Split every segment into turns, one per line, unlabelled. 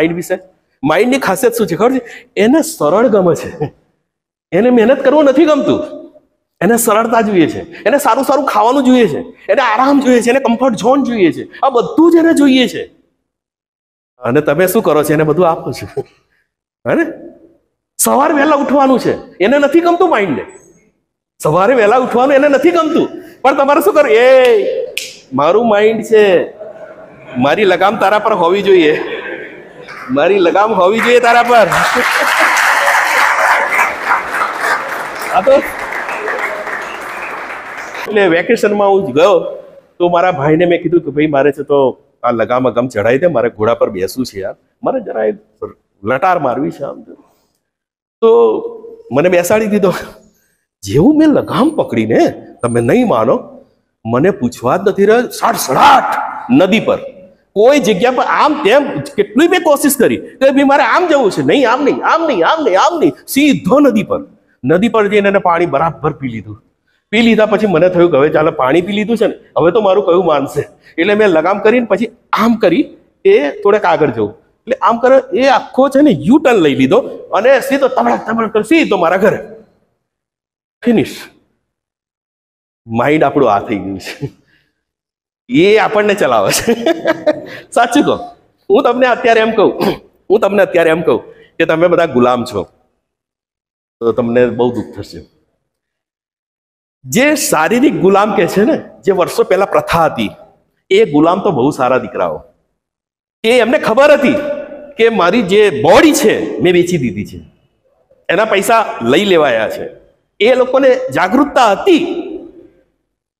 mind વિશે માઇન્ડની ખાસિયત શું છે ખબર છે એને સરળ ગમે છે એને મહેનત કરવું નથી ગમતું એને સરળતા જોઈએ છે એને સારું સારું ખાવાનું જોઈએ છે એને આરામ જોઈએ છે એને કમ્ફર્ટ ઝોન જોઈએ છે આ બધું જ એને જોઈએ છે અને તમે શું કરો છો એને બધું આપો છો હે સવારે વહેલા ઉઠવાનું છે એને નથી ગમતું માઇન્ડને સવારે વહેલા ઉઠવાનું એને નથી ગમતું પણ તમારે શું કરો એ મારું માઇન્ડ છે મારી લગામ તારા પર હોવી જોઈએ મારી લગામ હોવી જોઈએ તારા પર આ તો એટલે વેકેશનમાં હું ગયો તો મારા ભાઈને મેં કીધું કે ભાઈ મારે છે તો આ લગામ અગમ ચઢાઈ દે મારે ઘોડા પર બેસવું છે યાર મારે જરા લટાર મારવી છે આમ તો મને બેસાડી દીધો જેવું મેં લગામ પકડીને તમે નહીં માનો મને પૂછવા જ નથી રહ્યો સાઠ સડાટ નદી પર કોઈ જગ્યા પર આમ તેમ કેટલી મેં કોશિશ કરી કે ભાઈ મારે આમ જવું છે નહીં આમ નહીં આમ નહીં આમ નહીં આમ નહીં સીધો નદી પર નદી પર જઈને એને પાણી બરાબર પી લીધું પી લીધા પછી મને થયું કે હવે ચાલો પાણી પી લીધું છે ને હવે તો મારું કયું માનશે એટલે મેં લગામ કરીને પછી આમ કરી એ થોડેક આગળ જવું એટલે આમ કરે એ આખો છે ને યુ ટર્ન લઈ લીધો અને સીધો તબડક તબડક સીધો મારા ઘરે ફિનિશ માઇન્ડ આપણું આ થઈ ગયું છે એ આપણને ચલાવે છે સાચું કહું હું તમને અત્યારે એમ કહું હું તમને અત્યારે એમ કહું કે તમે બધા ગુલામ છો તો તમને બહુ દુઃખ થશે જે શારીરિક ગુલામ કે છે ને જે વર્ષો પહેલા પ્રથા હતી એ ગુલામ તો બહુ સારા દીકરાઓ એ એમને ખબર હતી કે મારી જે બોડી છે મેં વેચી દીધી છે એના પૈસા લઈ લેવાયા છે એ લોકોને જાગૃતતા હતી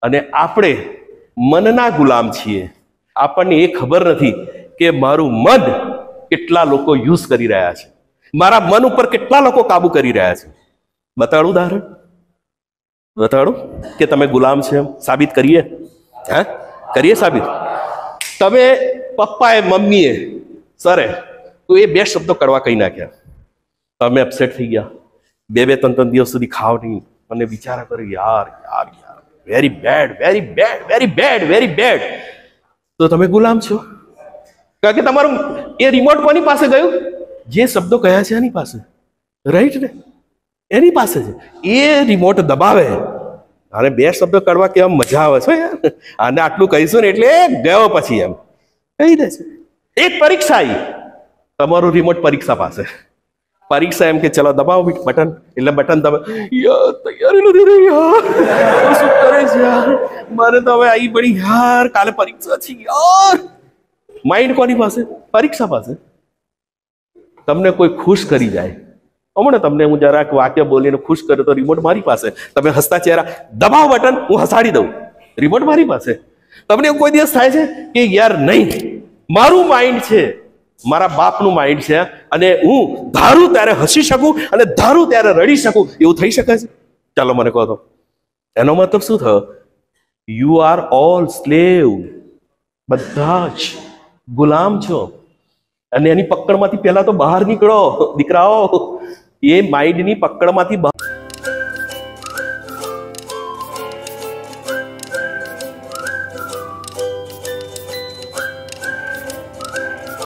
અને આપણે મનના ગુલામ છીએ આપણને એ ખબર નથી કે મારું મન કેટલા લોકો યુઝ કરી રહ્યા છે મારા મન ઉપર કેટલા લોકો કાબુ કરી રહ્યા છે બતાડું ઉદાહરણ બતાડું કે તમે ગુલામ છે સાબિત કરીએ હે કરીએ સાબિત તમે પપ્પાએ મમ્મીએ સરે તો એ બે શબ્દો કડવા કહી નાખ્યા તમે અપસેટ થઈ ગયા બે બે ત્રણ ત્રણ દિવસ સુધી ખાવ નહીં અને વિચાર કરો યાર યાર very bad very bad very bad very bad તો તમે ગુલામ છો કારણ કે તમારું એ રિમોટ કોની પાસે ગયું જે શબ્દો કયા છે એની પાસે રાઈટ ને એની પાસે છે એ રિમોટ દબાવે અને બે શબ્દો કરવા કેવા મજા આવે છે યાર અને આટલું કહીશું ને એટલે ગયો પછી એમ કહી દે છે એક પરીક્ષા આવી તમારું રિમોટ પરીક્ષા પાસે પરીક્ષા એમ કે ચલો દબાવો બટન એટલે બટન દબાવ યાર તૈયારી નથી રહી યાર શું કરે છે યાર મારે તો હવે આવી પડી યાર કાલે પરીક્ષા છે યાર માઇન્ડ કોની પાસે પરીક્ષા પાસે તમને કોઈ ખુશ કરી જાય હમણાં તમને હું જરાક વાક્ય બોલીને ખુશ કર્યો તો રિમોટ મારી પાસે તમે હસતા ચહેરા દબાવ બટન હું હસાડી દઉં રિમોટ મારી પાસે તમને કોઈ દિવસ થાય છે કે યાર નહીં મારું માઇન્ડ છે મારા બાપનું માઇન્ડ છે અને હું ધારું ત્યારે હસી શકું અને ધારું ત્યારે રડી શકું એવું થઈ શકે છે ચાલો મને કહો તો એનો મતલબ શું થયો યુ આર ઓલ સ્લેવ બધા જ ગુલામ છો અને એની પકડમાંથી પહેલા તો બહાર નીકળો દીકરાઓ એ માઇન્ડની પકડમાંથી બહાર